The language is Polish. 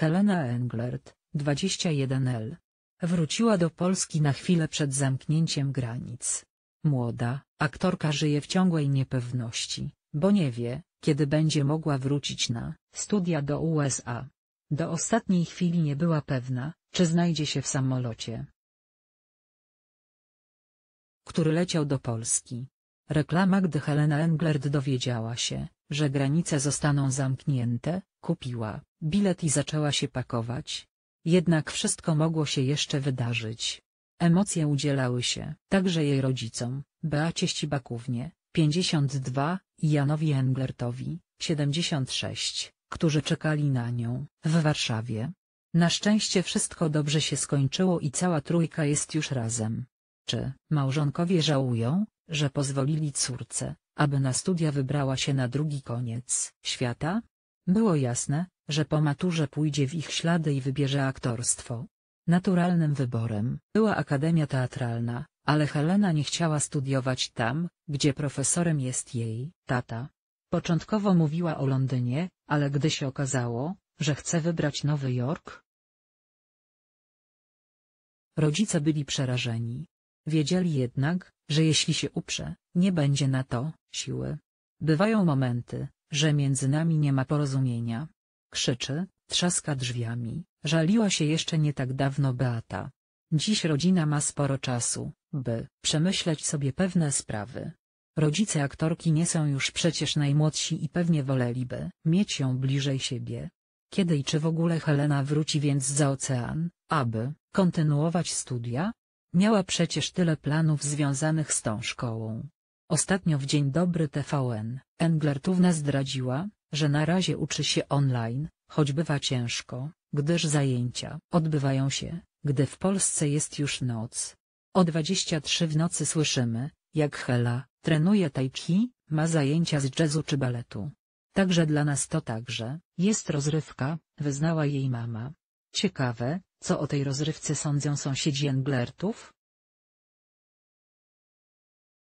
Helena Englert, 21L. Wróciła do Polski na chwilę przed zamknięciem granic. Młoda, aktorka żyje w ciągłej niepewności, bo nie wie, kiedy będzie mogła wrócić na studia do USA. Do ostatniej chwili nie była pewna, czy znajdzie się w samolocie, który leciał do Polski. Reklama Gdy Helena Englert dowiedziała się, że granice zostaną zamknięte, Kupiła bilet i zaczęła się pakować. Jednak wszystko mogło się jeszcze wydarzyć. Emocje udzielały się także jej rodzicom, Beacie Ścibakównie, 52, i Janowi Englertowi, 76, którzy czekali na nią w Warszawie. Na szczęście wszystko dobrze się skończyło i cała trójka jest już razem. Czy małżonkowie żałują, że pozwolili córce, aby na studia wybrała się na drugi koniec świata? Było jasne, że po maturze pójdzie w ich ślady i wybierze aktorstwo. Naturalnym wyborem była Akademia Teatralna, ale Helena nie chciała studiować tam, gdzie profesorem jest jej tata. Początkowo mówiła o Londynie, ale gdy się okazało, że chce wybrać Nowy Jork, rodzice byli przerażeni. Wiedzieli jednak, że jeśli się uprze, nie będzie na to siły. Bywają momenty, że między nami nie ma porozumienia. Krzyczy, trzaska drzwiami, żaliła się jeszcze nie tak dawno Beata. Dziś rodzina ma sporo czasu, by przemyśleć sobie pewne sprawy. Rodzice aktorki nie są już przecież najmłodsi i pewnie woleliby mieć ją bliżej siebie. Kiedy i czy w ogóle Helena wróci więc za ocean, aby kontynuować studia? Miała przecież tyle planów związanych z tą szkołą. Ostatnio w Dzień Dobry TVN, Englertówna zdradziła, że na razie uczy się online, choć bywa ciężko, gdyż zajęcia odbywają się, gdy w Polsce jest już noc. O 23 w nocy słyszymy, jak Hela trenuje tai chi, ma zajęcia z jazzu czy baletu. Także dla nas to także jest rozrywka, wyznała jej mama. Ciekawe, co o tej rozrywce sądzą sąsiedzi Englertów?